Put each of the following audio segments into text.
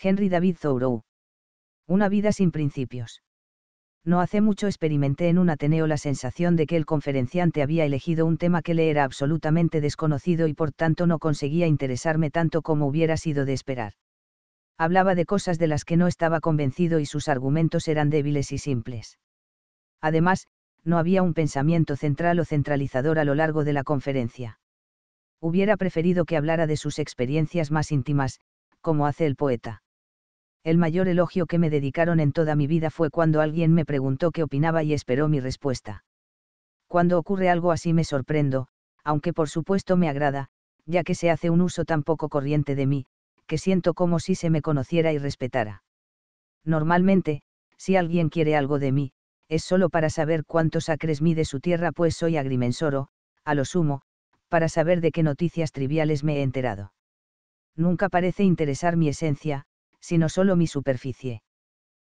Henry David Thoreau. Una vida sin principios. No hace mucho experimenté en un Ateneo la sensación de que el conferenciante había elegido un tema que le era absolutamente desconocido y por tanto no conseguía interesarme tanto como hubiera sido de esperar. Hablaba de cosas de las que no estaba convencido y sus argumentos eran débiles y simples. Además, no había un pensamiento central o centralizador a lo largo de la conferencia. Hubiera preferido que hablara de sus experiencias más íntimas, como hace el poeta. El mayor elogio que me dedicaron en toda mi vida fue cuando alguien me preguntó qué opinaba y esperó mi respuesta. Cuando ocurre algo así me sorprendo, aunque por supuesto me agrada, ya que se hace un uso tan poco corriente de mí, que siento como si se me conociera y respetara. Normalmente, si alguien quiere algo de mí, es solo para saber cuántos acres mide su tierra, pues soy agrimensoro, a lo sumo, para saber de qué noticias triviales me he enterado. Nunca parece interesar mi esencia, sino solo mi superficie.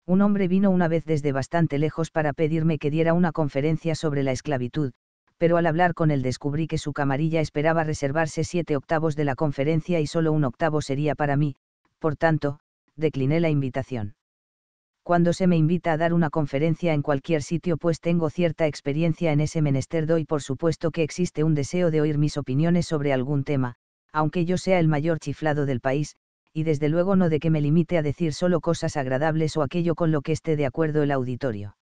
Un hombre vino una vez desde bastante lejos para pedirme que diera una conferencia sobre la esclavitud, pero al hablar con él descubrí que su camarilla esperaba reservarse siete octavos de la conferencia y solo un octavo sería para mí, por tanto, decliné la invitación. Cuando se me invita a dar una conferencia en cualquier sitio pues tengo cierta experiencia en ese menester doy por supuesto que existe un deseo de oír mis opiniones sobre algún tema, aunque yo sea el mayor chiflado del país, y desde luego no de que me limite a decir solo cosas agradables o aquello con lo que esté de acuerdo el auditorio.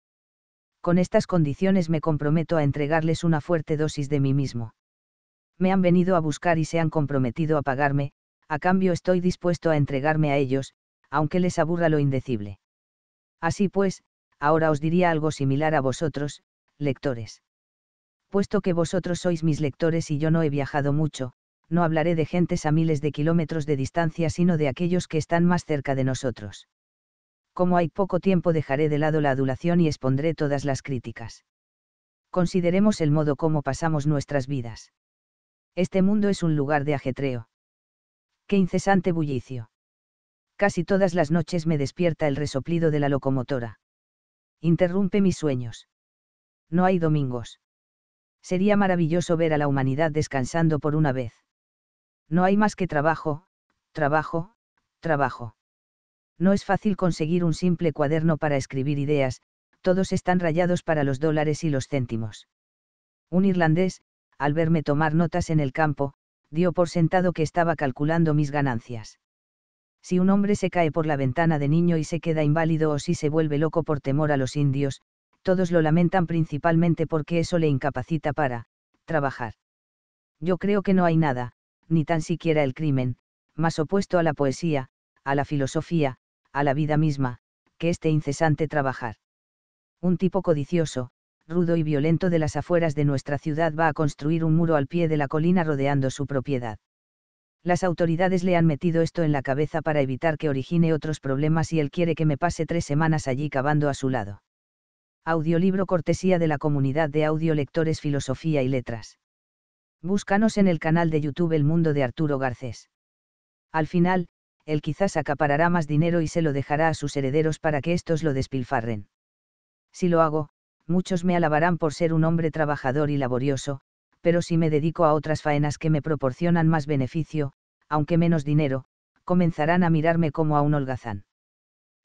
Con estas condiciones me comprometo a entregarles una fuerte dosis de mí mismo. Me han venido a buscar y se han comprometido a pagarme, a cambio estoy dispuesto a entregarme a ellos, aunque les aburra lo indecible. Así pues, ahora os diría algo similar a vosotros, lectores. Puesto que vosotros sois mis lectores y yo no he viajado mucho, no hablaré de gentes a miles de kilómetros de distancia, sino de aquellos que están más cerca de nosotros. Como hay poco tiempo dejaré de lado la adulación y expondré todas las críticas. Consideremos el modo como pasamos nuestras vidas. Este mundo es un lugar de ajetreo. Qué incesante bullicio. Casi todas las noches me despierta el resoplido de la locomotora. Interrumpe mis sueños. No hay domingos. Sería maravilloso ver a la humanidad descansando por una vez. No hay más que trabajo, trabajo, trabajo. No es fácil conseguir un simple cuaderno para escribir ideas, todos están rayados para los dólares y los céntimos. Un irlandés, al verme tomar notas en el campo, dio por sentado que estaba calculando mis ganancias. Si un hombre se cae por la ventana de niño y se queda inválido o si se vuelve loco por temor a los indios, todos lo lamentan principalmente porque eso le incapacita para trabajar. Yo creo que no hay nada, ni tan siquiera el crimen, más opuesto a la poesía, a la filosofía, a la vida misma, que este incesante trabajar. Un tipo codicioso, rudo y violento de las afueras de nuestra ciudad va a construir un muro al pie de la colina rodeando su propiedad. Las autoridades le han metido esto en la cabeza para evitar que origine otros problemas y él quiere que me pase tres semanas allí cavando a su lado. Audiolibro cortesía de la comunidad de audiolectores Filosofía y Letras. Búscanos en el canal de YouTube El Mundo de Arturo Garcés. Al final, él quizás acaparará más dinero y se lo dejará a sus herederos para que estos lo despilfarren. Si lo hago, muchos me alabarán por ser un hombre trabajador y laborioso, pero si me dedico a otras faenas que me proporcionan más beneficio, aunque menos dinero, comenzarán a mirarme como a un holgazán.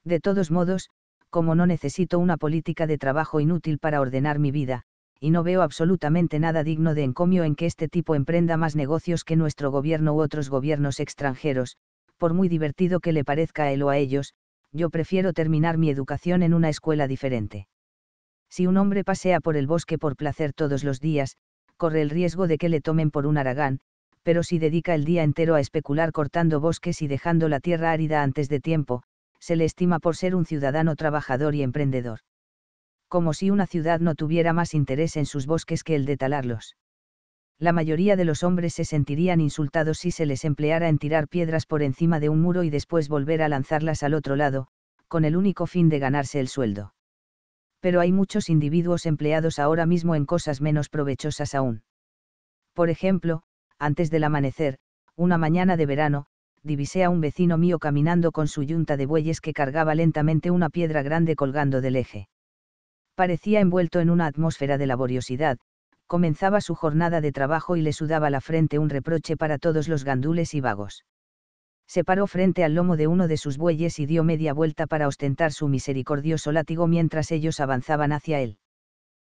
De todos modos, como no necesito una política de trabajo inútil para ordenar mi vida, y no veo absolutamente nada digno de encomio en que este tipo emprenda más negocios que nuestro gobierno u otros gobiernos extranjeros, por muy divertido que le parezca a él o a ellos, yo prefiero terminar mi educación en una escuela diferente. Si un hombre pasea por el bosque por placer todos los días, corre el riesgo de que le tomen por un aragán, pero si dedica el día entero a especular cortando bosques y dejando la tierra árida antes de tiempo, se le estima por ser un ciudadano trabajador y emprendedor como si una ciudad no tuviera más interés en sus bosques que el de talarlos. La mayoría de los hombres se sentirían insultados si se les empleara en tirar piedras por encima de un muro y después volver a lanzarlas al otro lado, con el único fin de ganarse el sueldo. Pero hay muchos individuos empleados ahora mismo en cosas menos provechosas aún. Por ejemplo, antes del amanecer, una mañana de verano, divisé a un vecino mío caminando con su yunta de bueyes que cargaba lentamente una piedra grande colgando del eje parecía envuelto en una atmósfera de laboriosidad, comenzaba su jornada de trabajo y le sudaba la frente un reproche para todos los gandules y vagos. Se paró frente al lomo de uno de sus bueyes y dio media vuelta para ostentar su misericordioso látigo mientras ellos avanzaban hacia él.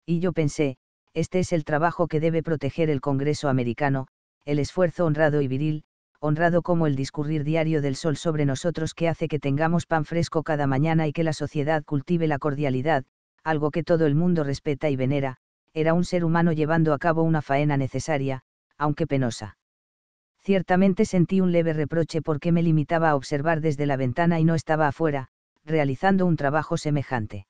Y yo pensé, este es el trabajo que debe proteger el Congreso americano, el esfuerzo honrado y viril, honrado como el discurrir diario del sol sobre nosotros que hace que tengamos pan fresco cada mañana y que la sociedad cultive la cordialidad, algo que todo el mundo respeta y venera, era un ser humano llevando a cabo una faena necesaria, aunque penosa. Ciertamente sentí un leve reproche porque me limitaba a observar desde la ventana y no estaba afuera, realizando un trabajo semejante.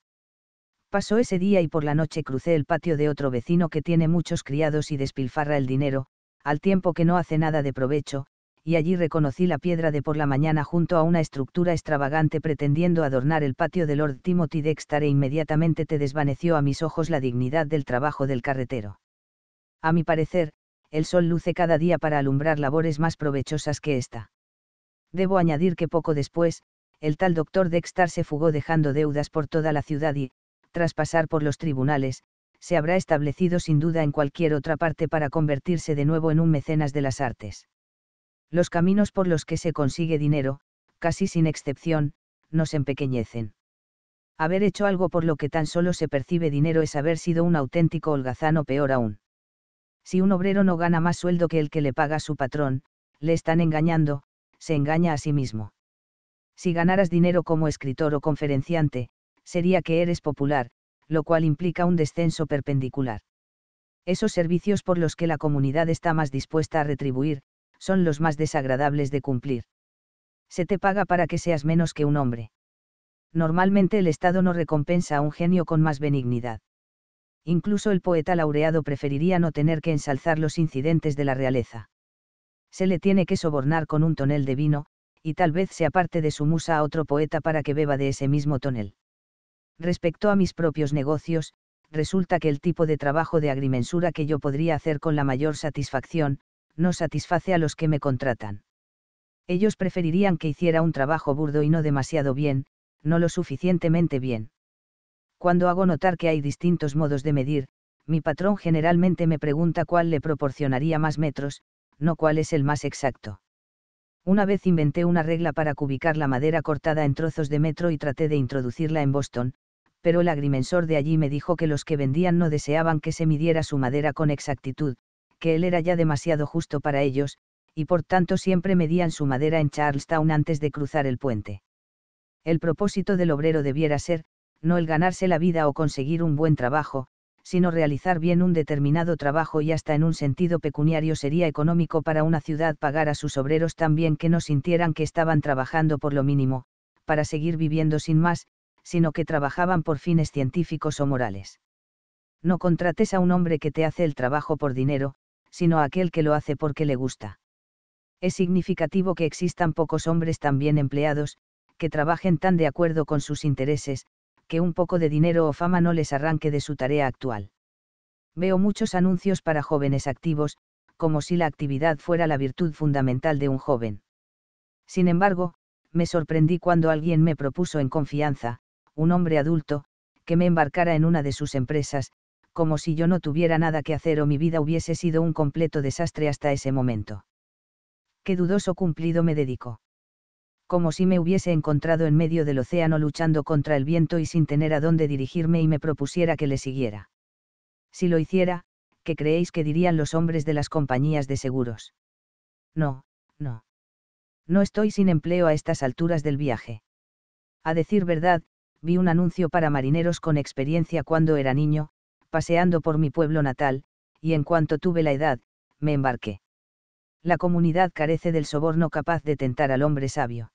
Pasó ese día y por la noche crucé el patio de otro vecino que tiene muchos criados y despilfarra el dinero, al tiempo que no hace nada de provecho, y allí reconocí la piedra de por la mañana junto a una estructura extravagante pretendiendo adornar el patio de Lord Timothy Dexter e inmediatamente te desvaneció a mis ojos la dignidad del trabajo del carretero. A mi parecer, el sol luce cada día para alumbrar labores más provechosas que esta. Debo añadir que poco después, el tal doctor Dexter se fugó dejando deudas por toda la ciudad y, tras pasar por los tribunales, se habrá establecido sin duda en cualquier otra parte para convertirse de nuevo en un mecenas de las artes. Los caminos por los que se consigue dinero, casi sin excepción, nos empequeñecen. Haber hecho algo por lo que tan solo se percibe dinero es haber sido un auténtico holgazano peor aún. Si un obrero no gana más sueldo que el que le paga su patrón, le están engañando, se engaña a sí mismo. Si ganaras dinero como escritor o conferenciante, sería que eres popular, lo cual implica un descenso perpendicular. Esos servicios por los que la comunidad está más dispuesta a retribuir, son los más desagradables de cumplir. Se te paga para que seas menos que un hombre. Normalmente el Estado no recompensa a un genio con más benignidad. Incluso el poeta laureado preferiría no tener que ensalzar los incidentes de la realeza. Se le tiene que sobornar con un tonel de vino, y tal vez se aparte de su musa a otro poeta para que beba de ese mismo tonel. Respecto a mis propios negocios, resulta que el tipo de trabajo de agrimensura que yo podría hacer con la mayor satisfacción, no satisface a los que me contratan. Ellos preferirían que hiciera un trabajo burdo y no demasiado bien, no lo suficientemente bien. Cuando hago notar que hay distintos modos de medir, mi patrón generalmente me pregunta cuál le proporcionaría más metros, no cuál es el más exacto. Una vez inventé una regla para cubicar la madera cortada en trozos de metro y traté de introducirla en Boston, pero el agrimensor de allí me dijo que los que vendían no deseaban que se midiera su madera con exactitud, que él era ya demasiado justo para ellos, y por tanto siempre medían su madera en Charlestown antes de cruzar el puente. El propósito del obrero debiera ser, no el ganarse la vida o conseguir un buen trabajo, sino realizar bien un determinado trabajo y hasta en un sentido pecuniario sería económico para una ciudad pagar a sus obreros tan bien que no sintieran que estaban trabajando por lo mínimo, para seguir viviendo sin más, sino que trabajaban por fines científicos o morales. No contrates a un hombre que te hace el trabajo por dinero, sino aquel que lo hace porque le gusta. Es significativo que existan pocos hombres tan bien empleados, que trabajen tan de acuerdo con sus intereses, que un poco de dinero o fama no les arranque de su tarea actual. Veo muchos anuncios para jóvenes activos, como si la actividad fuera la virtud fundamental de un joven. Sin embargo, me sorprendí cuando alguien me propuso en confianza, un hombre adulto, que me embarcara en una de sus empresas, como si yo no tuviera nada que hacer o mi vida hubiese sido un completo desastre hasta ese momento. Qué dudoso cumplido me dedicó. Como si me hubiese encontrado en medio del océano luchando contra el viento y sin tener a dónde dirigirme y me propusiera que le siguiera. Si lo hiciera, ¿qué creéis que dirían los hombres de las compañías de seguros? No, no. No estoy sin empleo a estas alturas del viaje. A decir verdad, vi un anuncio para marineros con experiencia cuando era niño, paseando por mi pueblo natal, y en cuanto tuve la edad, me embarqué. La comunidad carece del soborno capaz de tentar al hombre sabio.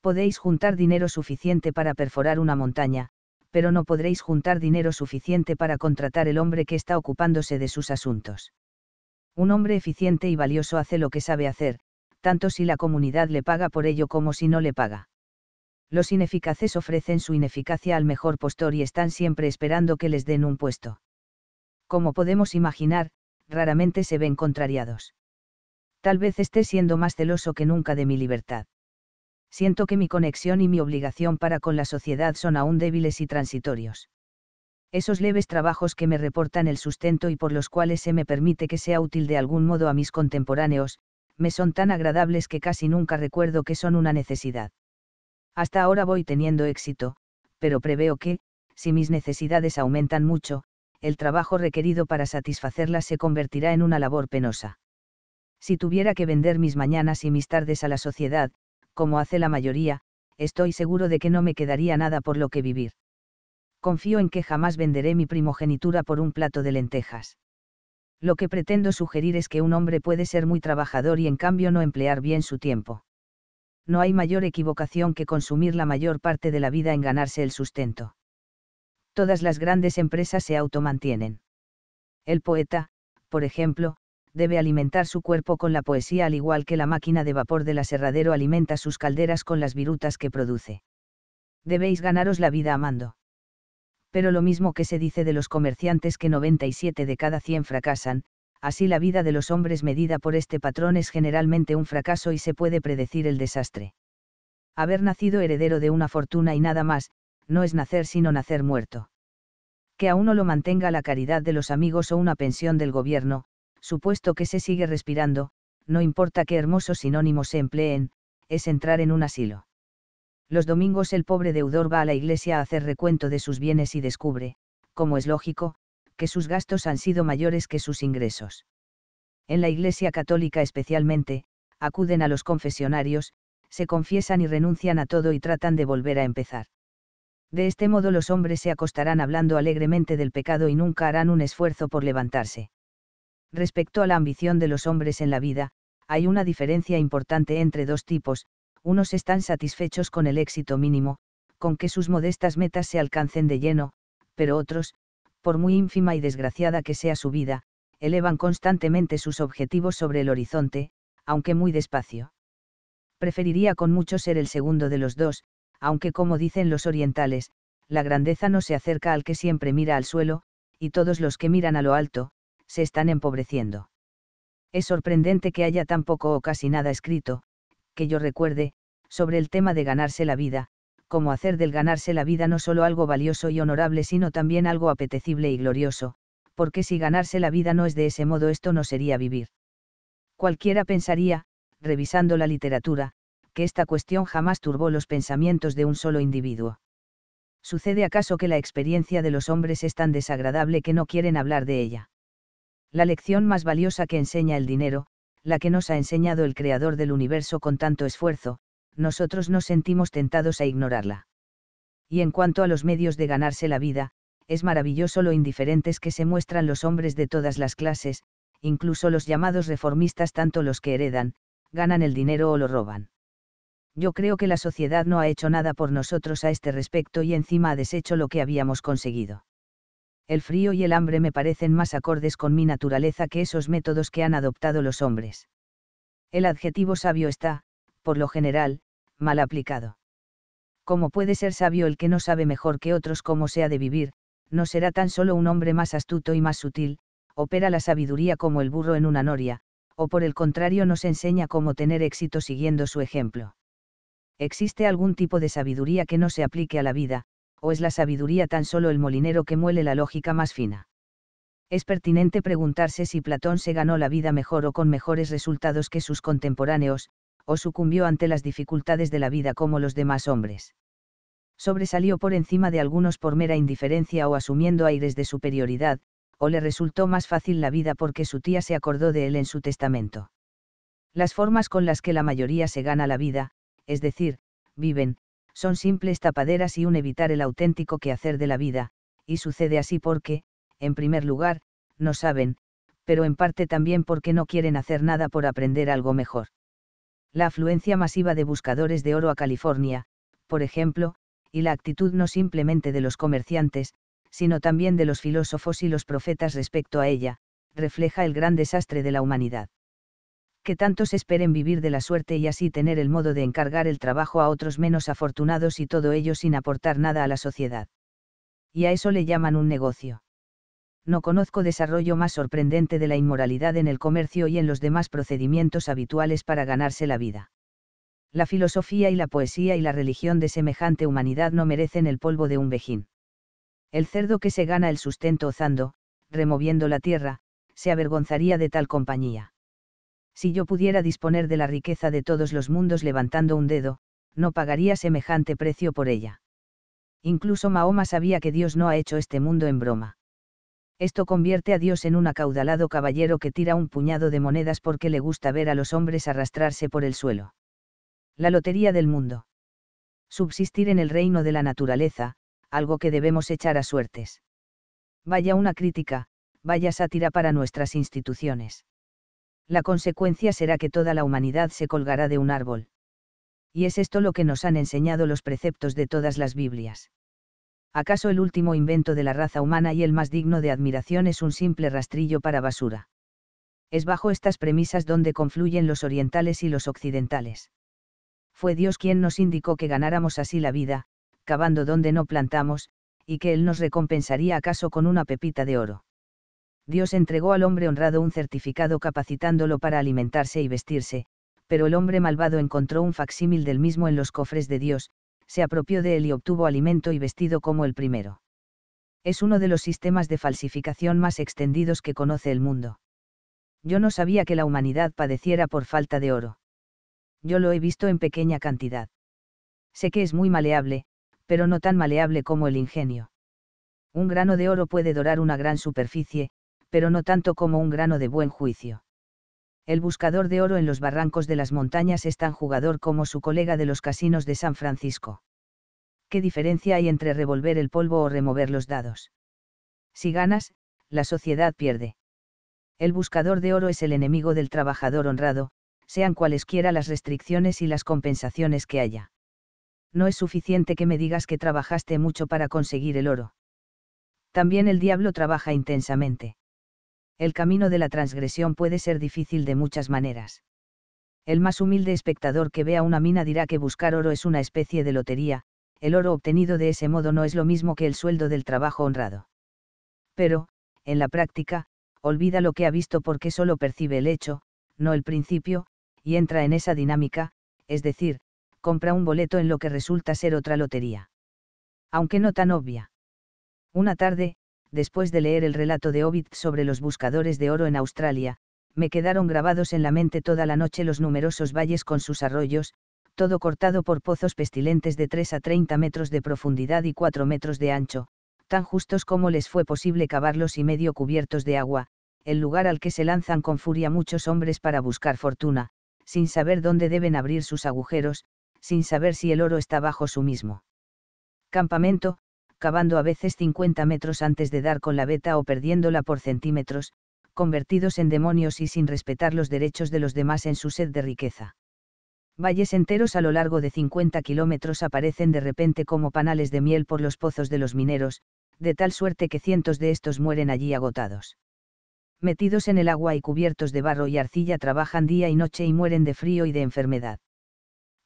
Podéis juntar dinero suficiente para perforar una montaña, pero no podréis juntar dinero suficiente para contratar el hombre que está ocupándose de sus asuntos. Un hombre eficiente y valioso hace lo que sabe hacer, tanto si la comunidad le paga por ello como si no le paga los ineficaces ofrecen su ineficacia al mejor postor y están siempre esperando que les den un puesto. Como podemos imaginar, raramente se ven contrariados. Tal vez esté siendo más celoso que nunca de mi libertad. Siento que mi conexión y mi obligación para con la sociedad son aún débiles y transitorios. Esos leves trabajos que me reportan el sustento y por los cuales se me permite que sea útil de algún modo a mis contemporáneos, me son tan agradables que casi nunca recuerdo que son una necesidad. Hasta ahora voy teniendo éxito, pero preveo que, si mis necesidades aumentan mucho, el trabajo requerido para satisfacerlas se convertirá en una labor penosa. Si tuviera que vender mis mañanas y mis tardes a la sociedad, como hace la mayoría, estoy seguro de que no me quedaría nada por lo que vivir. Confío en que jamás venderé mi primogenitura por un plato de lentejas. Lo que pretendo sugerir es que un hombre puede ser muy trabajador y en cambio no emplear bien su tiempo no hay mayor equivocación que consumir la mayor parte de la vida en ganarse el sustento. Todas las grandes empresas se automantienen. El poeta, por ejemplo, debe alimentar su cuerpo con la poesía al igual que la máquina de vapor del aserradero alimenta sus calderas con las virutas que produce. Debéis ganaros la vida amando. Pero lo mismo que se dice de los comerciantes que 97 de cada 100 fracasan, así la vida de los hombres medida por este patrón es generalmente un fracaso y se puede predecir el desastre. Haber nacido heredero de una fortuna y nada más, no es nacer sino nacer muerto. Que a uno lo mantenga la caridad de los amigos o una pensión del gobierno, supuesto que se sigue respirando, no importa qué hermosos sinónimos se empleen, es entrar en un asilo. Los domingos el pobre deudor va a la iglesia a hacer recuento de sus bienes y descubre, como es lógico, que sus gastos han sido mayores que sus ingresos. En la Iglesia Católica especialmente, acuden a los confesionarios, se confiesan y renuncian a todo y tratan de volver a empezar. De este modo los hombres se acostarán hablando alegremente del pecado y nunca harán un esfuerzo por levantarse. Respecto a la ambición de los hombres en la vida, hay una diferencia importante entre dos tipos, unos están satisfechos con el éxito mínimo, con que sus modestas metas se alcancen de lleno, pero otros, por muy ínfima y desgraciada que sea su vida, elevan constantemente sus objetivos sobre el horizonte, aunque muy despacio. Preferiría con mucho ser el segundo de los dos, aunque como dicen los orientales, la grandeza no se acerca al que siempre mira al suelo, y todos los que miran a lo alto, se están empobreciendo. Es sorprendente que haya tan poco o casi nada escrito, que yo recuerde, sobre el tema de ganarse la vida, como hacer del ganarse la vida no solo algo valioso y honorable, sino también algo apetecible y glorioso, porque si ganarse la vida no es de ese modo esto no sería vivir. Cualquiera pensaría, revisando la literatura, que esta cuestión jamás turbó los pensamientos de un solo individuo. ¿Sucede acaso que la experiencia de los hombres es tan desagradable que no quieren hablar de ella? La lección más valiosa que enseña el dinero, la que nos ha enseñado el Creador del universo con tanto esfuerzo, nosotros nos sentimos tentados a ignorarla. Y en cuanto a los medios de ganarse la vida, es maravilloso lo indiferentes que se muestran los hombres de todas las clases, incluso los llamados reformistas, tanto los que heredan, ganan el dinero o lo roban. Yo creo que la sociedad no ha hecho nada por nosotros a este respecto y encima ha deshecho lo que habíamos conseguido. El frío y el hambre me parecen más acordes con mi naturaleza que esos métodos que han adoptado los hombres. El adjetivo sabio está, por lo general, mal aplicado. Como puede ser sabio el que no sabe mejor que otros cómo se ha de vivir? No será tan solo un hombre más astuto y más sutil, opera la sabiduría como el burro en una noria, o por el contrario nos enseña cómo tener éxito siguiendo su ejemplo. ¿Existe algún tipo de sabiduría que no se aplique a la vida, o es la sabiduría tan solo el molinero que muele la lógica más fina? Es pertinente preguntarse si Platón se ganó la vida mejor o con mejores resultados que sus contemporáneos, o sucumbió ante las dificultades de la vida como los demás hombres. Sobresalió por encima de algunos por mera indiferencia o asumiendo aires de superioridad, o le resultó más fácil la vida porque su tía se acordó de él en su testamento. Las formas con las que la mayoría se gana la vida, es decir, viven, son simples tapaderas y un evitar el auténtico quehacer de la vida, y sucede así porque, en primer lugar, no saben, pero en parte también porque no quieren hacer nada por aprender algo mejor la afluencia masiva de buscadores de oro a California, por ejemplo, y la actitud no simplemente de los comerciantes, sino también de los filósofos y los profetas respecto a ella, refleja el gran desastre de la humanidad. Que tantos esperen vivir de la suerte y así tener el modo de encargar el trabajo a otros menos afortunados y todo ello sin aportar nada a la sociedad. Y a eso le llaman un negocio no conozco desarrollo más sorprendente de la inmoralidad en el comercio y en los demás procedimientos habituales para ganarse la vida. La filosofía y la poesía y la religión de semejante humanidad no merecen el polvo de un vejín. El cerdo que se gana el sustento ozando, removiendo la tierra, se avergonzaría de tal compañía. Si yo pudiera disponer de la riqueza de todos los mundos levantando un dedo, no pagaría semejante precio por ella. Incluso Mahoma sabía que Dios no ha hecho este mundo en broma esto convierte a Dios en un acaudalado caballero que tira un puñado de monedas porque le gusta ver a los hombres arrastrarse por el suelo. La lotería del mundo. Subsistir en el reino de la naturaleza, algo que debemos echar a suertes. Vaya una crítica, vaya sátira para nuestras instituciones. La consecuencia será que toda la humanidad se colgará de un árbol. Y es esto lo que nos han enseñado los preceptos de todas las Biblias. ¿acaso el último invento de la raza humana y el más digno de admiración es un simple rastrillo para basura? Es bajo estas premisas donde confluyen los orientales y los occidentales. Fue Dios quien nos indicó que ganáramos así la vida, cavando donde no plantamos, y que Él nos recompensaría acaso con una pepita de oro. Dios entregó al hombre honrado un certificado capacitándolo para alimentarse y vestirse, pero el hombre malvado encontró un facsímil del mismo en los cofres de Dios, se apropió de él y obtuvo alimento y vestido como el primero. Es uno de los sistemas de falsificación más extendidos que conoce el mundo. Yo no sabía que la humanidad padeciera por falta de oro. Yo lo he visto en pequeña cantidad. Sé que es muy maleable, pero no tan maleable como el ingenio. Un grano de oro puede dorar una gran superficie, pero no tanto como un grano de buen juicio el buscador de oro en los barrancos de las montañas es tan jugador como su colega de los casinos de San Francisco. ¿Qué diferencia hay entre revolver el polvo o remover los dados? Si ganas, la sociedad pierde. El buscador de oro es el enemigo del trabajador honrado, sean cualesquiera las restricciones y las compensaciones que haya. No es suficiente que me digas que trabajaste mucho para conseguir el oro. También el diablo trabaja intensamente el camino de la transgresión puede ser difícil de muchas maneras. El más humilde espectador que vea una mina dirá que buscar oro es una especie de lotería, el oro obtenido de ese modo no es lo mismo que el sueldo del trabajo honrado. Pero, en la práctica, olvida lo que ha visto porque solo percibe el hecho, no el principio, y entra en esa dinámica, es decir, compra un boleto en lo que resulta ser otra lotería. Aunque no tan obvia. Una tarde, después de leer el relato de Ovid sobre los buscadores de oro en Australia, me quedaron grabados en la mente toda la noche los numerosos valles con sus arroyos, todo cortado por pozos pestilentes de 3 a 30 metros de profundidad y 4 metros de ancho, tan justos como les fue posible cavarlos y medio cubiertos de agua, el lugar al que se lanzan con furia muchos hombres para buscar fortuna, sin saber dónde deben abrir sus agujeros, sin saber si el oro está bajo su mismo campamento, cavando a veces 50 metros antes de dar con la veta o perdiéndola por centímetros, convertidos en demonios y sin respetar los derechos de los demás en su sed de riqueza. Valles enteros a lo largo de 50 kilómetros aparecen de repente como panales de miel por los pozos de los mineros, de tal suerte que cientos de estos mueren allí agotados. Metidos en el agua y cubiertos de barro y arcilla trabajan día y noche y mueren de frío y de enfermedad.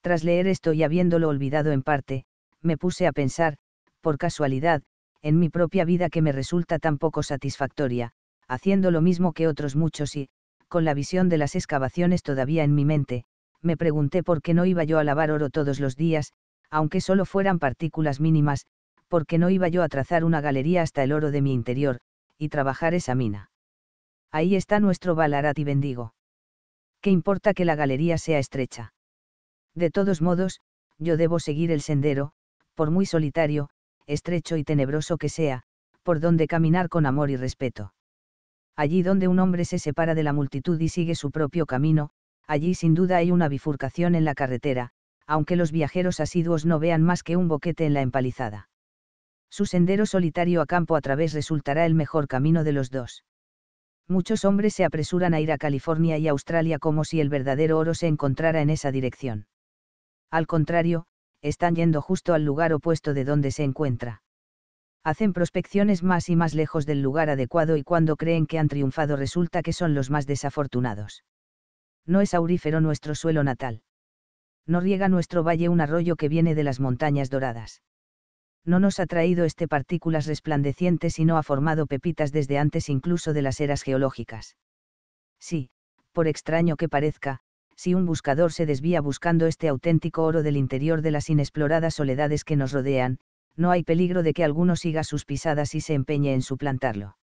Tras leer esto y habiéndolo olvidado en parte, me puse a pensar, por casualidad, en mi propia vida que me resulta tan poco satisfactoria, haciendo lo mismo que otros muchos y, con la visión de las excavaciones todavía en mi mente, me pregunté por qué no iba yo a lavar oro todos los días, aunque solo fueran partículas mínimas, por qué no iba yo a trazar una galería hasta el oro de mi interior, y trabajar esa mina. Ahí está nuestro Balarat y bendigo. ¿Qué importa que la galería sea estrecha? De todos modos, yo debo seguir el sendero, por muy solitario, estrecho y tenebroso que sea, por donde caminar con amor y respeto. Allí donde un hombre se separa de la multitud y sigue su propio camino, allí sin duda hay una bifurcación en la carretera, aunque los viajeros asiduos no vean más que un boquete en la empalizada. Su sendero solitario a campo a través resultará el mejor camino de los dos. Muchos hombres se apresuran a ir a California y Australia como si el verdadero oro se encontrara en esa dirección. Al contrario, están yendo justo al lugar opuesto de donde se encuentra. Hacen prospecciones más y más lejos del lugar adecuado y cuando creen que han triunfado resulta que son los más desafortunados. No es aurífero nuestro suelo natal. No riega nuestro valle un arroyo que viene de las montañas doradas. No nos ha traído este partículas resplandecientes y no ha formado pepitas desde antes incluso de las eras geológicas. Sí, por extraño que parezca, si un buscador se desvía buscando este auténtico oro del interior de las inexploradas soledades que nos rodean, no hay peligro de que alguno siga sus pisadas y se empeñe en suplantarlo.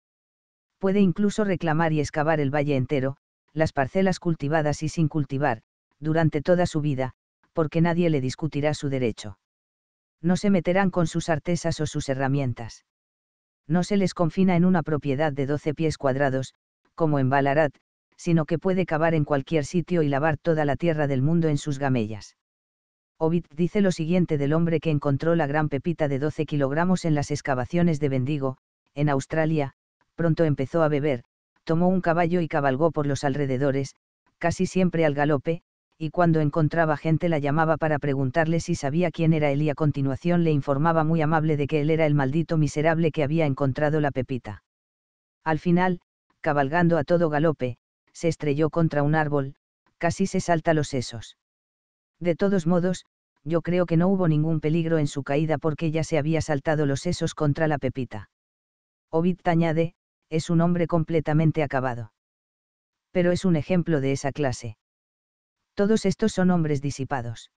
Puede incluso reclamar y excavar el valle entero, las parcelas cultivadas y sin cultivar, durante toda su vida, porque nadie le discutirá su derecho. No se meterán con sus artesas o sus herramientas. No se les confina en una propiedad de 12 pies cuadrados, como en Ballarat, sino que puede cavar en cualquier sitio y lavar toda la tierra del mundo en sus gamellas. Ovid dice lo siguiente del hombre que encontró la gran pepita de 12 kilogramos en las excavaciones de Bendigo, en Australia, pronto empezó a beber, tomó un caballo y cabalgó por los alrededores, casi siempre al galope, y cuando encontraba gente la llamaba para preguntarle si sabía quién era él y a continuación le informaba muy amable de que él era el maldito miserable que había encontrado la pepita. Al final, cabalgando a todo galope, se estrelló contra un árbol, casi se salta los sesos. De todos modos, yo creo que no hubo ningún peligro en su caída porque ya se había saltado los sesos contra la pepita. Ovid añade, es un hombre completamente acabado. Pero es un ejemplo de esa clase. Todos estos son hombres disipados.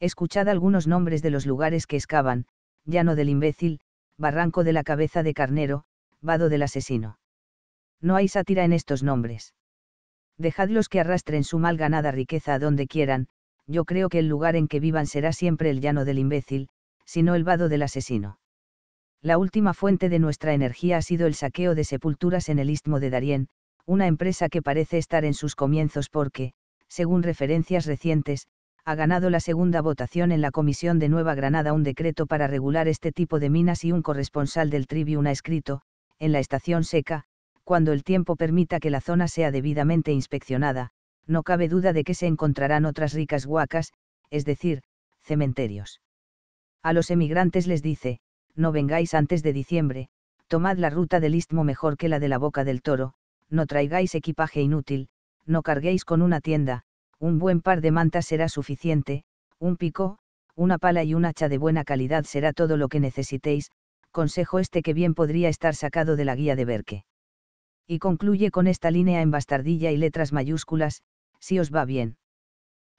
Escuchad algunos nombres de los lugares que excavan, Llano del Imbécil, Barranco de la Cabeza de Carnero, Vado del Asesino. No hay sátira en estos nombres. Dejadlos que arrastren su mal ganada riqueza a donde quieran, yo creo que el lugar en que vivan será siempre el llano del imbécil, sino el vado del asesino. La última fuente de nuestra energía ha sido el saqueo de sepulturas en el istmo de Darién, una empresa que parece estar en sus comienzos porque, según referencias recientes, ha ganado la segunda votación en la Comisión de Nueva Granada un decreto para regular este tipo de minas y un corresponsal del Tribune ha escrito, en la estación seca, cuando el tiempo permita que la zona sea debidamente inspeccionada, no cabe duda de que se encontrarán otras ricas huacas, es decir, cementerios. A los emigrantes les dice, no vengáis antes de diciembre, tomad la ruta del istmo mejor que la de la boca del toro, no traigáis equipaje inútil, no carguéis con una tienda, un buen par de mantas será suficiente, un pico, una pala y un hacha de buena calidad será todo lo que necesitéis, consejo este que bien podría estar sacado de la guía de Berke y concluye con esta línea en bastardilla y letras mayúsculas, si os va bien.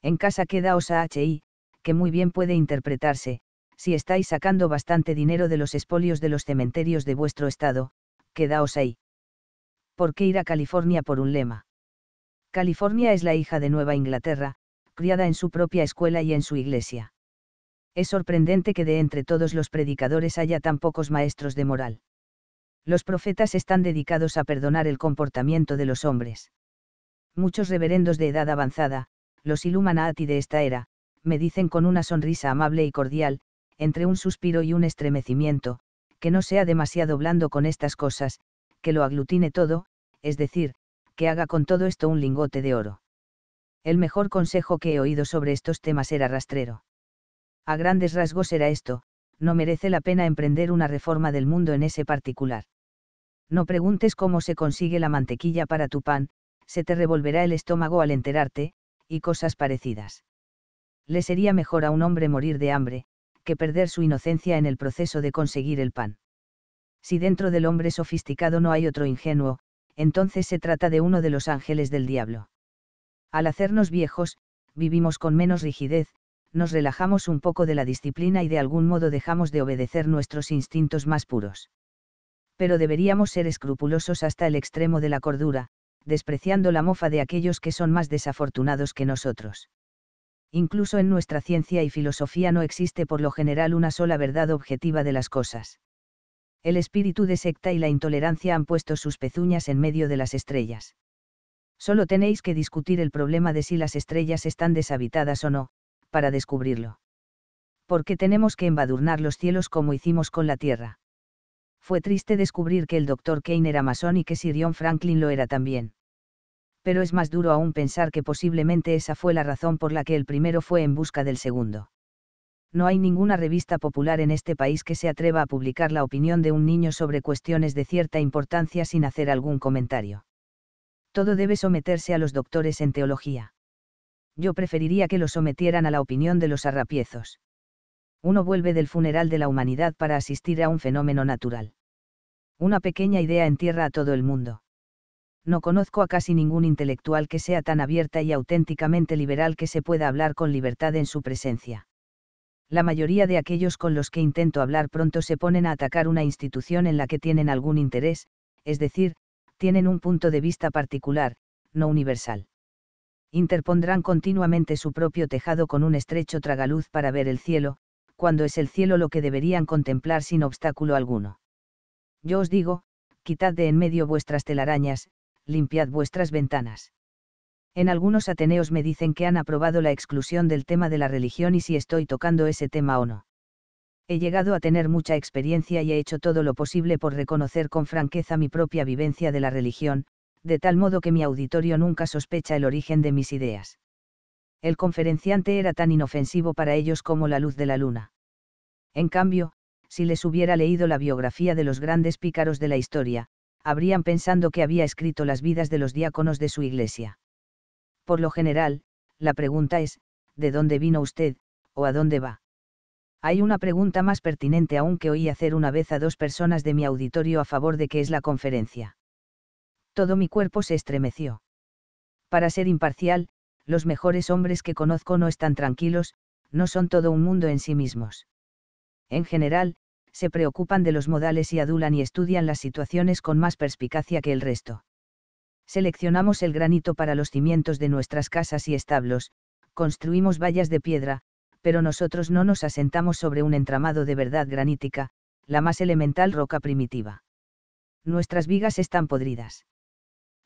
En casa quedaos a HI, que muy bien puede interpretarse, si estáis sacando bastante dinero de los espolios de los cementerios de vuestro estado, quedaos ahí. ¿Por qué ir a California por un lema? California es la hija de Nueva Inglaterra, criada en su propia escuela y en su iglesia. Es sorprendente que de entre todos los predicadores haya tan pocos maestros de moral. Los profetas están dedicados a perdonar el comportamiento de los hombres. Muchos reverendos de edad avanzada, los Illuminati de esta era, me dicen con una sonrisa amable y cordial, entre un suspiro y un estremecimiento, que no sea demasiado blando con estas cosas, que lo aglutine todo, es decir, que haga con todo esto un lingote de oro. El mejor consejo que he oído sobre estos temas era rastrero. A grandes rasgos era esto, no merece la pena emprender una reforma del mundo en ese particular. No preguntes cómo se consigue la mantequilla para tu pan, se te revolverá el estómago al enterarte, y cosas parecidas. Le sería mejor a un hombre morir de hambre, que perder su inocencia en el proceso de conseguir el pan. Si dentro del hombre sofisticado no hay otro ingenuo, entonces se trata de uno de los ángeles del diablo. Al hacernos viejos, vivimos con menos rigidez, nos relajamos un poco de la disciplina y de algún modo dejamos de obedecer nuestros instintos más puros pero deberíamos ser escrupulosos hasta el extremo de la cordura, despreciando la mofa de aquellos que son más desafortunados que nosotros. Incluso en nuestra ciencia y filosofía no existe por lo general una sola verdad objetiva de las cosas. El espíritu de secta y la intolerancia han puesto sus pezuñas en medio de las estrellas. Solo tenéis que discutir el problema de si las estrellas están deshabitadas o no, para descubrirlo. Porque tenemos que embadurnar los cielos como hicimos con la Tierra fue triste descubrir que el Dr. Kane era masón y que John Franklin lo era también. Pero es más duro aún pensar que posiblemente esa fue la razón por la que el primero fue en busca del segundo. No hay ninguna revista popular en este país que se atreva a publicar la opinión de un niño sobre cuestiones de cierta importancia sin hacer algún comentario. Todo debe someterse a los doctores en teología. Yo preferiría que lo sometieran a la opinión de los arrapiezos uno vuelve del funeral de la humanidad para asistir a un fenómeno natural. Una pequeña idea entierra a todo el mundo. No conozco a casi ningún intelectual que sea tan abierta y auténticamente liberal que se pueda hablar con libertad en su presencia. La mayoría de aquellos con los que intento hablar pronto se ponen a atacar una institución en la que tienen algún interés, es decir, tienen un punto de vista particular, no universal. Interpondrán continuamente su propio tejado con un estrecho tragaluz para ver el cielo, cuando es el cielo lo que deberían contemplar sin obstáculo alguno. Yo os digo, quitad de en medio vuestras telarañas, limpiad vuestras ventanas. En algunos Ateneos me dicen que han aprobado la exclusión del tema de la religión y si estoy tocando ese tema o no. He llegado a tener mucha experiencia y he hecho todo lo posible por reconocer con franqueza mi propia vivencia de la religión, de tal modo que mi auditorio nunca sospecha el origen de mis ideas. El conferenciante era tan inofensivo para ellos como la luz de la luna. En cambio, si les hubiera leído la biografía de los grandes pícaros de la historia, habrían pensado que había escrito las vidas de los diáconos de su iglesia. Por lo general, la pregunta es, ¿de dónde vino usted, o a dónde va? Hay una pregunta más pertinente aún que oí hacer una vez a dos personas de mi auditorio a favor de que es la conferencia. Todo mi cuerpo se estremeció. Para ser imparcial, los mejores hombres que conozco no están tranquilos, no son todo un mundo en sí mismos. En general, se preocupan de los modales y adulan y estudian las situaciones con más perspicacia que el resto. Seleccionamos el granito para los cimientos de nuestras casas y establos, construimos vallas de piedra, pero nosotros no nos asentamos sobre un entramado de verdad granítica, la más elemental roca primitiva. Nuestras vigas están podridas.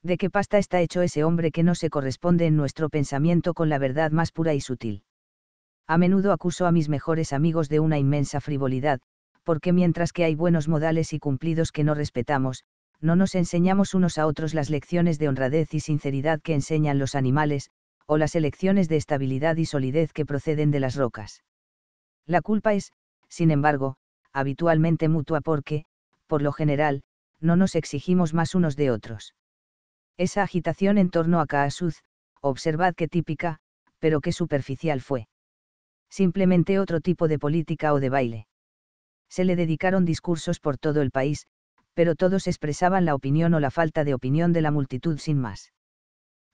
¿De qué pasta está hecho ese hombre que no se corresponde en nuestro pensamiento con la verdad más pura y sutil? A menudo acuso a mis mejores amigos de una inmensa frivolidad, porque mientras que hay buenos modales y cumplidos que no respetamos, no nos enseñamos unos a otros las lecciones de honradez y sinceridad que enseñan los animales, o las elecciones de estabilidad y solidez que proceden de las rocas. La culpa es, sin embargo, habitualmente mutua porque, por lo general, no nos exigimos más unos de otros. Esa agitación en torno a Kaasuz, observad qué típica, pero qué superficial fue. Simplemente otro tipo de política o de baile se le dedicaron discursos por todo el país, pero todos expresaban la opinión o la falta de opinión de la multitud sin más.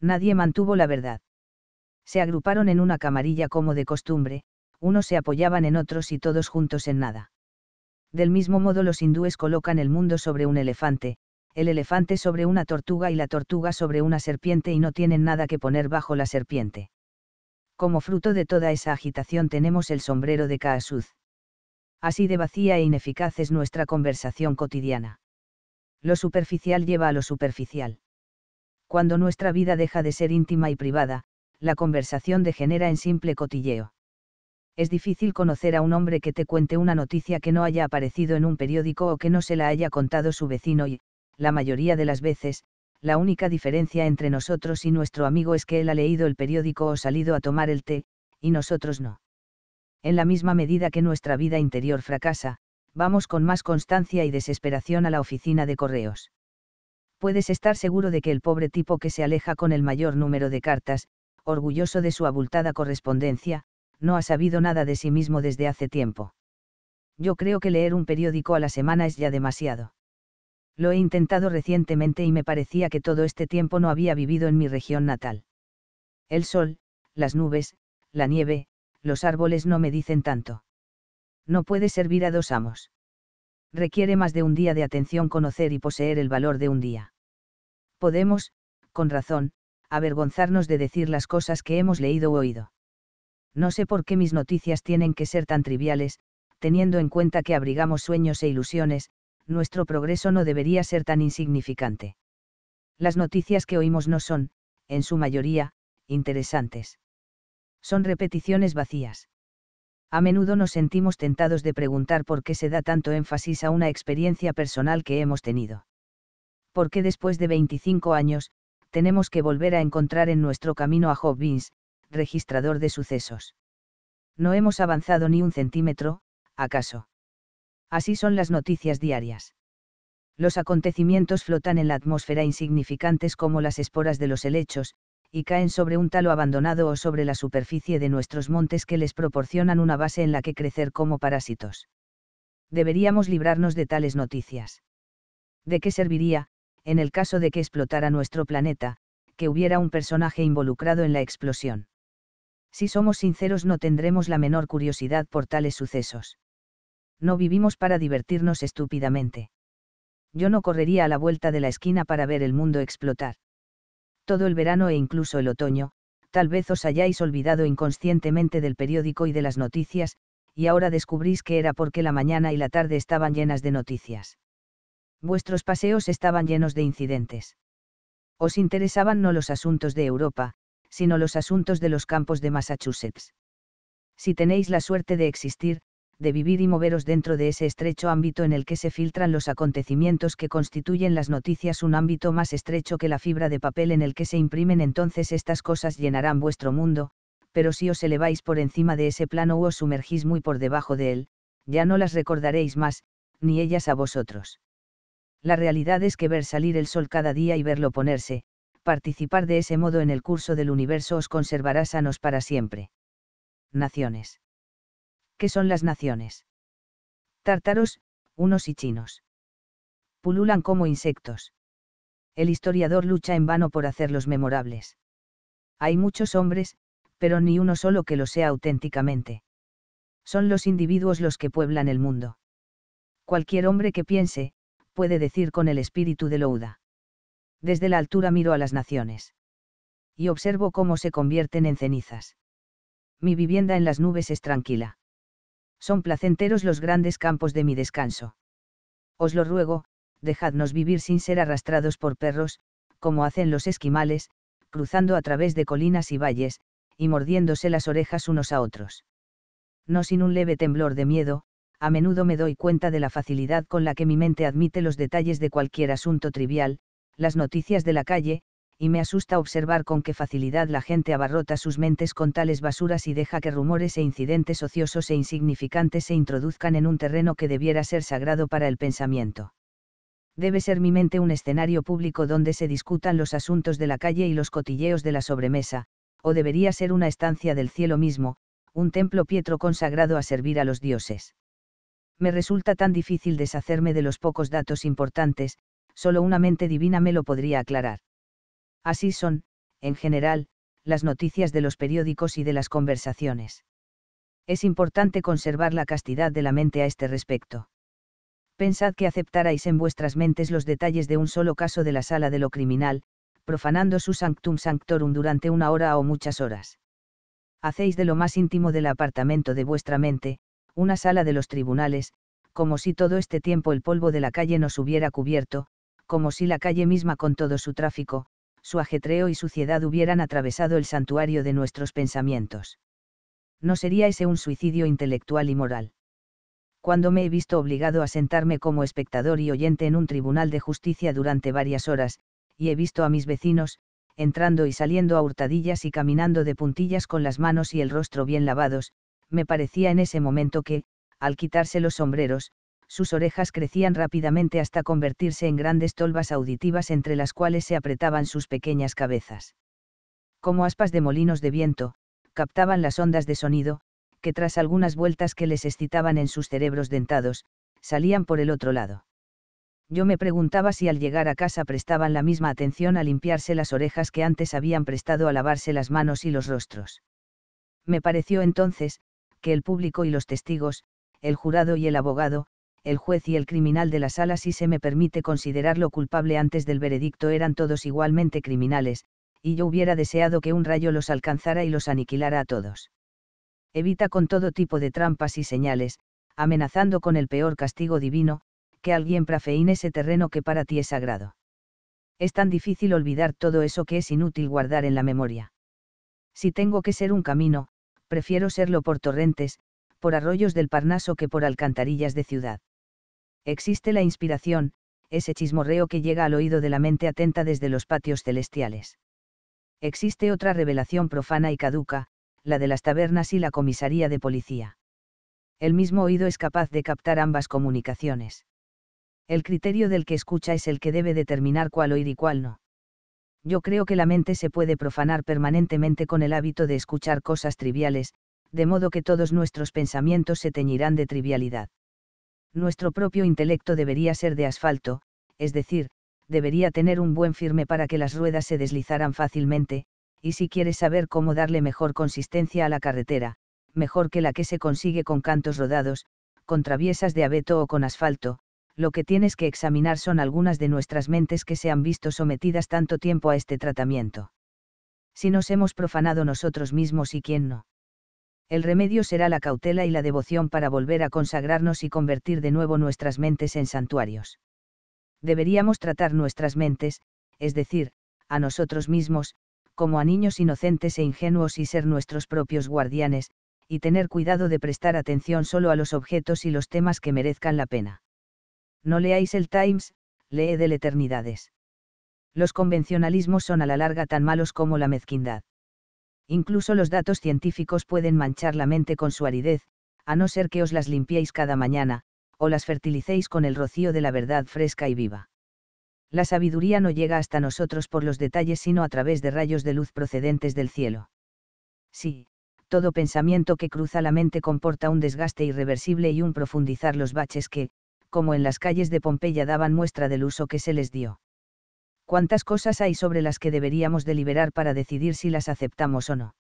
Nadie mantuvo la verdad. Se agruparon en una camarilla como de costumbre, unos se apoyaban en otros y todos juntos en nada. Del mismo modo los hindúes colocan el mundo sobre un elefante, el elefante sobre una tortuga y la tortuga sobre una serpiente y no tienen nada que poner bajo la serpiente. Como fruto de toda esa agitación tenemos el sombrero de Kaasuz así de vacía e ineficaz es nuestra conversación cotidiana. Lo superficial lleva a lo superficial. Cuando nuestra vida deja de ser íntima y privada, la conversación degenera en simple cotilleo. Es difícil conocer a un hombre que te cuente una noticia que no haya aparecido en un periódico o que no se la haya contado su vecino y, la mayoría de las veces, la única diferencia entre nosotros y nuestro amigo es que él ha leído el periódico o salido a tomar el té, y nosotros no en la misma medida que nuestra vida interior fracasa, vamos con más constancia y desesperación a la oficina de correos. Puedes estar seguro de que el pobre tipo que se aleja con el mayor número de cartas, orgulloso de su abultada correspondencia, no ha sabido nada de sí mismo desde hace tiempo. Yo creo que leer un periódico a la semana es ya demasiado. Lo he intentado recientemente y me parecía que todo este tiempo no había vivido en mi región natal. El sol, las nubes, la nieve, los árboles no me dicen tanto. No puede servir a dos amos. Requiere más de un día de atención conocer y poseer el valor de un día. Podemos, con razón, avergonzarnos de decir las cosas que hemos leído o oído. No sé por qué mis noticias tienen que ser tan triviales, teniendo en cuenta que abrigamos sueños e ilusiones, nuestro progreso no debería ser tan insignificante. Las noticias que oímos no son, en su mayoría, interesantes son repeticiones vacías. A menudo nos sentimos tentados de preguntar por qué se da tanto énfasis a una experiencia personal que hemos tenido. ¿Por qué después de 25 años, tenemos que volver a encontrar en nuestro camino a Hobbins, registrador de sucesos? No hemos avanzado ni un centímetro, ¿acaso? Así son las noticias diarias. Los acontecimientos flotan en la atmósfera insignificantes como las esporas de los helechos, y caen sobre un talo abandonado o sobre la superficie de nuestros montes que les proporcionan una base en la que crecer como parásitos. Deberíamos librarnos de tales noticias. ¿De qué serviría, en el caso de que explotara nuestro planeta, que hubiera un personaje involucrado en la explosión? Si somos sinceros no tendremos la menor curiosidad por tales sucesos. No vivimos para divertirnos estúpidamente. Yo no correría a la vuelta de la esquina para ver el mundo explotar todo el verano e incluso el otoño, tal vez os hayáis olvidado inconscientemente del periódico y de las noticias, y ahora descubrís que era porque la mañana y la tarde estaban llenas de noticias. Vuestros paseos estaban llenos de incidentes. Os interesaban no los asuntos de Europa, sino los asuntos de los campos de Massachusetts. Si tenéis la suerte de existir, de vivir y moveros dentro de ese estrecho ámbito en el que se filtran los acontecimientos que constituyen las noticias, un ámbito más estrecho que la fibra de papel en el que se imprimen, entonces estas cosas llenarán vuestro mundo, pero si os eleváis por encima de ese plano o os sumergís muy por debajo de él, ya no las recordaréis más, ni ellas a vosotros. La realidad es que ver salir el sol cada día y verlo ponerse, participar de ese modo en el curso del universo os conservará sanos para siempre. Naciones. ¿qué son las naciones? Tártaros, unos y chinos. Pululan como insectos. El historiador lucha en vano por hacerlos memorables. Hay muchos hombres, pero ni uno solo que lo sea auténticamente. Son los individuos los que pueblan el mundo. Cualquier hombre que piense, puede decir con el espíritu de Louda. Desde la altura miro a las naciones. Y observo cómo se convierten en cenizas. Mi vivienda en las nubes es tranquila. Son placenteros los grandes campos de mi descanso. Os lo ruego, dejadnos vivir sin ser arrastrados por perros, como hacen los esquimales, cruzando a través de colinas y valles, y mordiéndose las orejas unos a otros. No sin un leve temblor de miedo, a menudo me doy cuenta de la facilidad con la que mi mente admite los detalles de cualquier asunto trivial, las noticias de la calle, y me asusta observar con qué facilidad la gente abarrota sus mentes con tales basuras y deja que rumores e incidentes ociosos e insignificantes se introduzcan en un terreno que debiera ser sagrado para el pensamiento. Debe ser mi mente un escenario público donde se discutan los asuntos de la calle y los cotilleos de la sobremesa, o debería ser una estancia del cielo mismo, un templo pietro consagrado a servir a los dioses. Me resulta tan difícil deshacerme de los pocos datos importantes, solo una mente divina me lo podría aclarar. Así son, en general, las noticias de los periódicos y de las conversaciones. Es importante conservar la castidad de la mente a este respecto. Pensad que aceptarais en vuestras mentes los detalles de un solo caso de la sala de lo criminal, profanando su sanctum sanctorum durante una hora o muchas horas. Hacéis de lo más íntimo del apartamento de vuestra mente, una sala de los tribunales, como si todo este tiempo el polvo de la calle nos hubiera cubierto, como si la calle misma con todo su tráfico, su ajetreo y suciedad hubieran atravesado el santuario de nuestros pensamientos. ¿No sería ese un suicidio intelectual y moral? Cuando me he visto obligado a sentarme como espectador y oyente en un tribunal de justicia durante varias horas, y he visto a mis vecinos, entrando y saliendo a hurtadillas y caminando de puntillas con las manos y el rostro bien lavados, me parecía en ese momento que, al quitarse los sombreros, sus orejas crecían rápidamente hasta convertirse en grandes tolvas auditivas entre las cuales se apretaban sus pequeñas cabezas. Como aspas de molinos de viento, captaban las ondas de sonido, que tras algunas vueltas que les excitaban en sus cerebros dentados, salían por el otro lado. Yo me preguntaba si al llegar a casa prestaban la misma atención a limpiarse las orejas que antes habían prestado a lavarse las manos y los rostros. Me pareció entonces, que el público y los testigos, el jurado y el abogado, el juez y el criminal de la sala si se me permite considerarlo culpable antes del veredicto eran todos igualmente criminales, y yo hubiera deseado que un rayo los alcanzara y los aniquilara a todos. Evita con todo tipo de trampas y señales, amenazando con el peor castigo divino, que alguien prafeíne ese terreno que para ti es sagrado. Es tan difícil olvidar todo eso que es inútil guardar en la memoria. Si tengo que ser un camino, prefiero serlo por torrentes, por arroyos del Parnaso que por alcantarillas de ciudad. Existe la inspiración, ese chismorreo que llega al oído de la mente atenta desde los patios celestiales. Existe otra revelación profana y caduca, la de las tabernas y la comisaría de policía. El mismo oído es capaz de captar ambas comunicaciones. El criterio del que escucha es el que debe determinar cuál oír y cuál no. Yo creo que la mente se puede profanar permanentemente con el hábito de escuchar cosas triviales, de modo que todos nuestros pensamientos se teñirán de trivialidad nuestro propio intelecto debería ser de asfalto, es decir, debería tener un buen firme para que las ruedas se deslizaran fácilmente, y si quieres saber cómo darle mejor consistencia a la carretera, mejor que la que se consigue con cantos rodados, con traviesas de abeto o con asfalto, lo que tienes que examinar son algunas de nuestras mentes que se han visto sometidas tanto tiempo a este tratamiento. Si nos hemos profanado nosotros mismos y quién no el remedio será la cautela y la devoción para volver a consagrarnos y convertir de nuevo nuestras mentes en santuarios. Deberíamos tratar nuestras mentes, es decir, a nosotros mismos, como a niños inocentes e ingenuos y ser nuestros propios guardianes, y tener cuidado de prestar atención solo a los objetos y los temas que merezcan la pena. No leáis el Times, leed el Eternidades. Los convencionalismos son a la larga tan malos como la mezquindad. Incluso los datos científicos pueden manchar la mente con su aridez, a no ser que os las limpiéis cada mañana, o las fertilicéis con el rocío de la verdad fresca y viva. La sabiduría no llega hasta nosotros por los detalles sino a través de rayos de luz procedentes del cielo. Sí, todo pensamiento que cruza la mente comporta un desgaste irreversible y un profundizar los baches que, como en las calles de Pompeya daban muestra del uso que se les dio cuántas cosas hay sobre las que deberíamos deliberar para decidir si las aceptamos o no.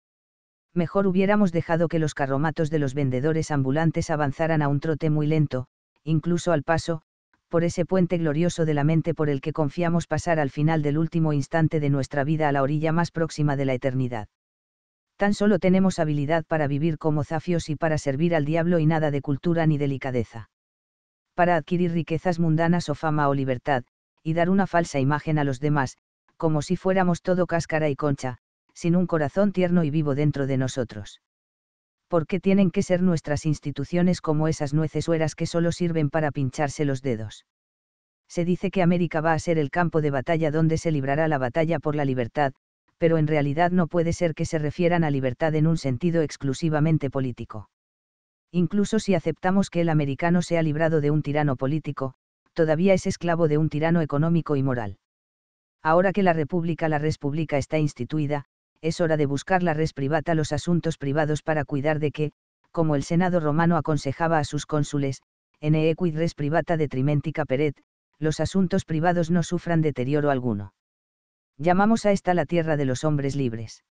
Mejor hubiéramos dejado que los carromatos de los vendedores ambulantes avanzaran a un trote muy lento, incluso al paso, por ese puente glorioso de la mente por el que confiamos pasar al final del último instante de nuestra vida a la orilla más próxima de la eternidad. Tan solo tenemos habilidad para vivir como zafios y para servir al diablo y nada de cultura ni delicadeza. Para adquirir riquezas mundanas o fama o libertad, y dar una falsa imagen a los demás, como si fuéramos todo cáscara y concha, sin un corazón tierno y vivo dentro de nosotros. ¿Por qué tienen que ser nuestras instituciones como esas nueces sueras que solo sirven para pincharse los dedos? Se dice que América va a ser el campo de batalla donde se librará la batalla por la libertad, pero en realidad no puede ser que se refieran a libertad en un sentido exclusivamente político. Incluso si aceptamos que el americano se ha librado de un tirano político, todavía es esclavo de un tirano económico y moral. Ahora que la República la res está instituida, es hora de buscar la res privata los asuntos privados para cuidar de que, como el Senado romano aconsejaba a sus cónsules, en equid res privata detrimentica peret, los asuntos privados no sufran deterioro alguno. Llamamos a esta la tierra de los hombres libres.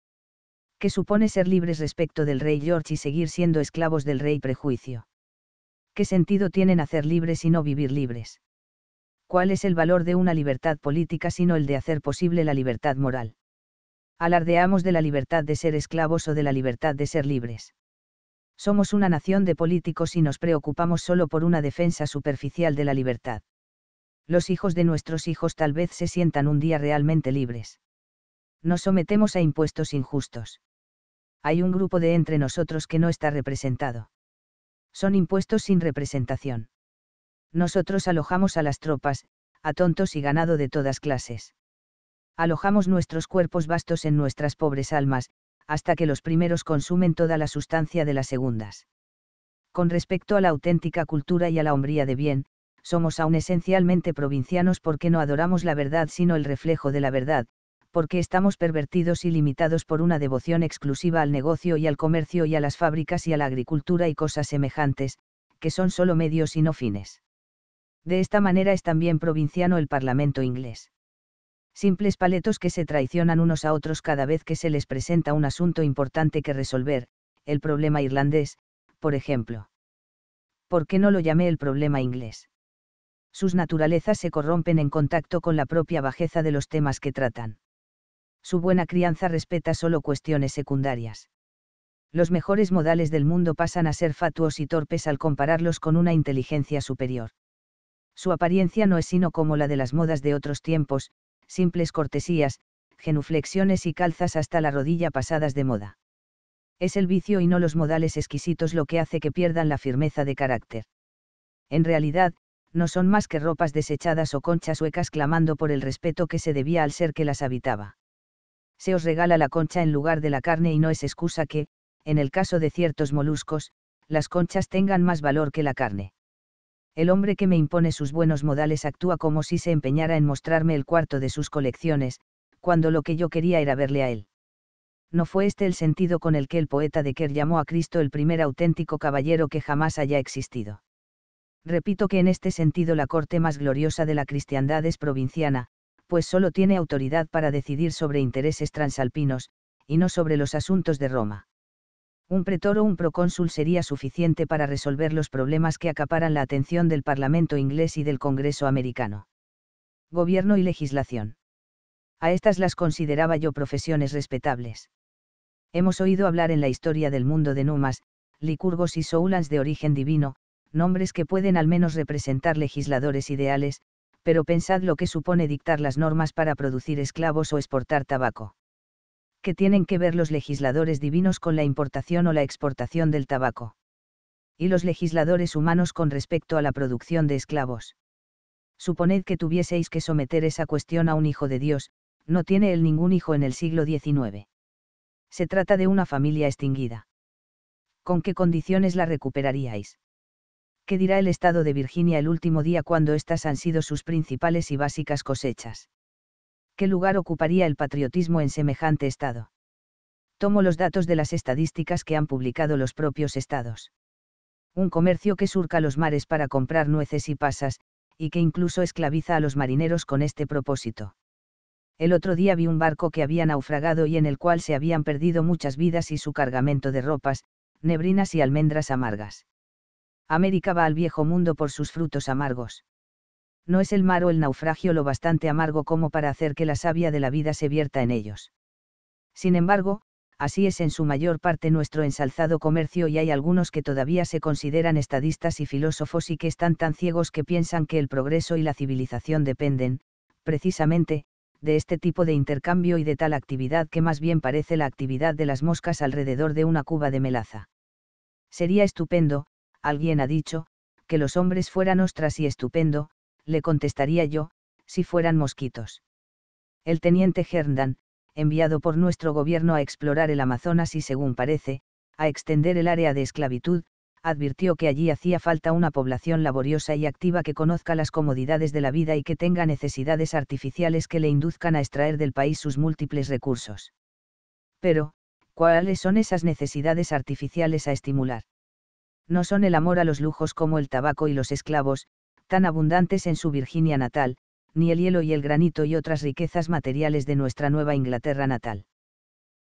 ¿Qué supone ser libres respecto del rey George y seguir siendo esclavos del rey prejuicio? ¿Qué sentido tienen hacer libres y no vivir libres? ¿cuál es el valor de una libertad política sino el de hacer posible la libertad moral? Alardeamos de la libertad de ser esclavos o de la libertad de ser libres. Somos una nación de políticos y nos preocupamos solo por una defensa superficial de la libertad. Los hijos de nuestros hijos tal vez se sientan un día realmente libres. Nos sometemos a impuestos injustos. Hay un grupo de entre nosotros que no está representado. Son impuestos sin representación nosotros alojamos a las tropas, a tontos y ganado de todas clases. Alojamos nuestros cuerpos vastos en nuestras pobres almas, hasta que los primeros consumen toda la sustancia de las segundas. Con respecto a la auténtica cultura y a la hombría de bien, somos aún esencialmente provincianos porque no adoramos la verdad sino el reflejo de la verdad, porque estamos pervertidos y limitados por una devoción exclusiva al negocio y al comercio y a las fábricas y a la agricultura y cosas semejantes, que son solo medios y no fines. De esta manera es también provinciano el Parlamento inglés. Simples paletos que se traicionan unos a otros cada vez que se les presenta un asunto importante que resolver, el problema irlandés, por ejemplo. ¿Por qué no lo llamé el problema inglés? Sus naturalezas se corrompen en contacto con la propia bajeza de los temas que tratan. Su buena crianza respeta solo cuestiones secundarias los mejores modales del mundo pasan a ser fatuos y torpes al compararlos con una inteligencia superior. Su apariencia no es sino como la de las modas de otros tiempos, simples cortesías, genuflexiones y calzas hasta la rodilla pasadas de moda. Es el vicio y no los modales exquisitos lo que hace que pierdan la firmeza de carácter. En realidad, no son más que ropas desechadas o conchas huecas clamando por el respeto que se debía al ser que las habitaba. Se os regala la concha en lugar de la carne y no es excusa que, en el caso de ciertos moluscos, las conchas tengan más valor que la carne el hombre que me impone sus buenos modales actúa como si se empeñara en mostrarme el cuarto de sus colecciones, cuando lo que yo quería era verle a él. No fue este el sentido con el que el poeta de Kerr llamó a Cristo el primer auténtico caballero que jamás haya existido. Repito que en este sentido la corte más gloriosa de la cristiandad es provinciana, pues solo tiene autoridad para decidir sobre intereses transalpinos, y no sobre los asuntos de Roma un pretor o un procónsul sería suficiente para resolver los problemas que acaparan la atención del Parlamento inglés y del Congreso americano. Gobierno y legislación. A estas las consideraba yo profesiones respetables. Hemos oído hablar en la historia del mundo de Numas, Licurgos y Soulans de origen divino, nombres que pueden al menos representar legisladores ideales, pero pensad lo que supone dictar las normas para producir esclavos o exportar tabaco que tienen que ver los legisladores divinos con la importación o la exportación del tabaco. Y los legisladores humanos con respecto a la producción de esclavos. Suponed que tuvieseis que someter esa cuestión a un hijo de Dios, no tiene él ningún hijo en el siglo XIX. Se trata de una familia extinguida. ¿Con qué condiciones la recuperaríais? ¿Qué dirá el Estado de Virginia el último día cuando estas han sido sus principales y básicas cosechas? ¿qué lugar ocuparía el patriotismo en semejante estado? Tomo los datos de las estadísticas que han publicado los propios estados. Un comercio que surca los mares para comprar nueces y pasas, y que incluso esclaviza a los marineros con este propósito. El otro día vi un barco que había naufragado y en el cual se habían perdido muchas vidas y su cargamento de ropas, nebrinas y almendras amargas. América va al viejo mundo por sus frutos amargos no es el mar o el naufragio lo bastante amargo como para hacer que la savia de la vida se vierta en ellos. Sin embargo, así es en su mayor parte nuestro ensalzado comercio y hay algunos que todavía se consideran estadistas y filósofos y que están tan ciegos que piensan que el progreso y la civilización dependen, precisamente, de este tipo de intercambio y de tal actividad que más bien parece la actividad de las moscas alrededor de una cuba de melaza. Sería estupendo, alguien ha dicho, que los hombres fueran ostras y estupendo, le contestaría yo, si fueran mosquitos. El teniente Herndan, enviado por nuestro gobierno a explorar el Amazonas y según parece, a extender el área de esclavitud, advirtió que allí hacía falta una población laboriosa y activa que conozca las comodidades de la vida y que tenga necesidades artificiales que le induzcan a extraer del país sus múltiples recursos. Pero, ¿cuáles son esas necesidades artificiales a estimular? No son el amor a los lujos como el tabaco y los esclavos, tan abundantes en su Virginia natal, ni el hielo y el granito y otras riquezas materiales de nuestra Nueva Inglaterra natal.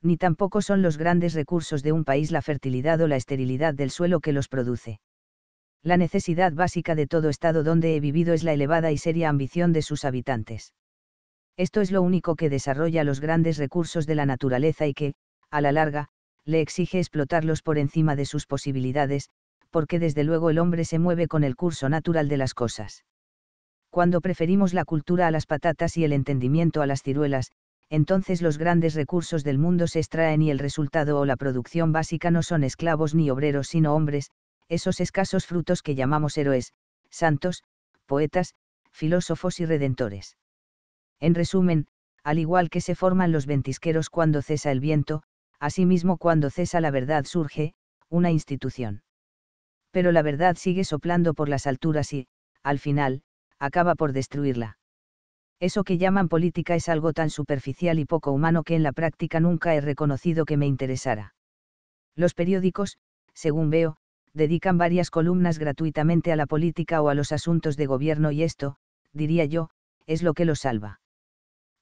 Ni tampoco son los grandes recursos de un país la fertilidad o la esterilidad del suelo que los produce. La necesidad básica de todo estado donde he vivido es la elevada y seria ambición de sus habitantes. Esto es lo único que desarrolla los grandes recursos de la naturaleza y que, a la larga, le exige explotarlos por encima de sus posibilidades, porque desde luego el hombre se mueve con el curso natural de las cosas. Cuando preferimos la cultura a las patatas y el entendimiento a las ciruelas, entonces los grandes recursos del mundo se extraen y el resultado o la producción básica no son esclavos ni obreros sino hombres, esos escasos frutos que llamamos héroes, santos, poetas, filósofos y redentores. En resumen, al igual que se forman los ventisqueros cuando cesa el viento, asimismo cuando cesa la verdad surge, una institución pero la verdad sigue soplando por las alturas y, al final, acaba por destruirla. Eso que llaman política es algo tan superficial y poco humano que en la práctica nunca he reconocido que me interesara. Los periódicos, según veo, dedican varias columnas gratuitamente a la política o a los asuntos de gobierno y esto, diría yo, es lo que lo salva.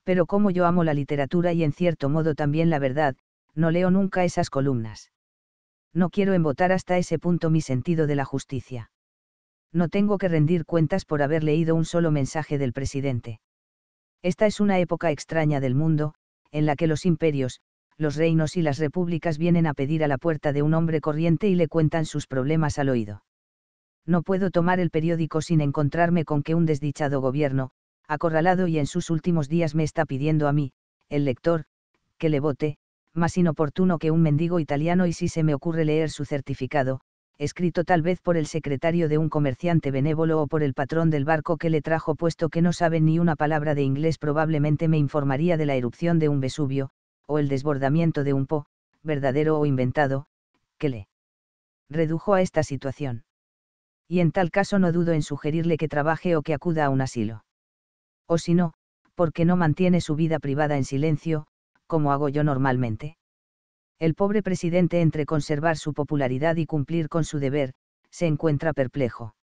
Pero como yo amo la literatura y en cierto modo también la verdad, no leo nunca esas columnas no quiero embotar hasta ese punto mi sentido de la justicia. No tengo que rendir cuentas por haber leído un solo mensaje del presidente. Esta es una época extraña del mundo, en la que los imperios, los reinos y las repúblicas vienen a pedir a la puerta de un hombre corriente y le cuentan sus problemas al oído. No puedo tomar el periódico sin encontrarme con que un desdichado gobierno, acorralado y en sus últimos días me está pidiendo a mí, el lector, que le vote, más inoportuno que un mendigo italiano y si se me ocurre leer su certificado, escrito tal vez por el secretario de un comerciante benévolo o por el patrón del barco que le trajo puesto que no sabe ni una palabra de inglés probablemente me informaría de la erupción de un Vesubio, o el desbordamiento de un Po, verdadero o inventado, que le redujo a esta situación. Y en tal caso no dudo en sugerirle que trabaje o que acuda a un asilo. O si no, porque no mantiene su vida privada en silencio, como hago yo normalmente. El pobre presidente entre conservar su popularidad y cumplir con su deber, se encuentra perplejo.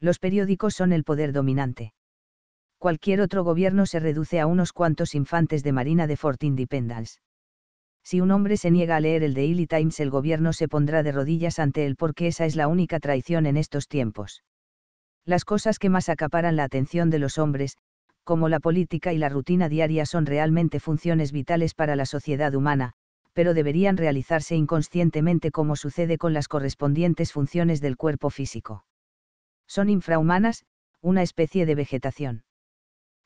Los periódicos son el poder dominante. Cualquier otro gobierno se reduce a unos cuantos infantes de Marina de Fort Independence. Si un hombre se niega a leer el Daily Times, el gobierno se pondrá de rodillas ante él porque esa es la única traición en estos tiempos. Las cosas que más acaparan la atención de los hombres, como la política y la rutina diaria son realmente funciones vitales para la sociedad humana, pero deberían realizarse inconscientemente como sucede con las correspondientes funciones del cuerpo físico. Son infrahumanas, una especie de vegetación.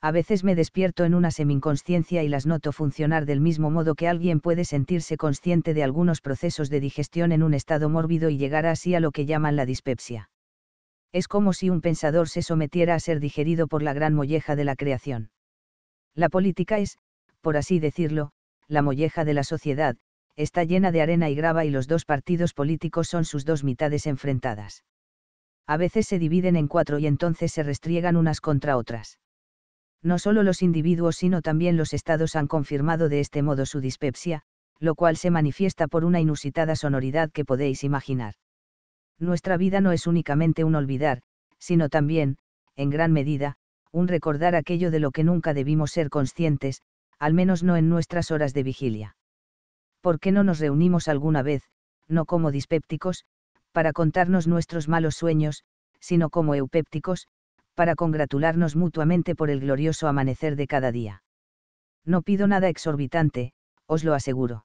A veces me despierto en una seminconsciencia y las noto funcionar del mismo modo que alguien puede sentirse consciente de algunos procesos de digestión en un estado mórbido y llegar así a lo que llaman la dispepsia es como si un pensador se sometiera a ser digerido por la gran molleja de la creación. La política es, por así decirlo, la molleja de la sociedad, está llena de arena y grava y los dos partidos políticos son sus dos mitades enfrentadas. A veces se dividen en cuatro y entonces se restriegan unas contra otras. No solo los individuos sino también los estados han confirmado de este modo su dispepsia, lo cual se manifiesta por una inusitada sonoridad que podéis imaginar nuestra vida no es únicamente un olvidar, sino también, en gran medida, un recordar aquello de lo que nunca debimos ser conscientes, al menos no en nuestras horas de vigilia. ¿Por qué no nos reunimos alguna vez, no como dispépticos, para contarnos nuestros malos sueños, sino como eupépticos, para congratularnos mutuamente por el glorioso amanecer de cada día? No pido nada exorbitante, os lo aseguro.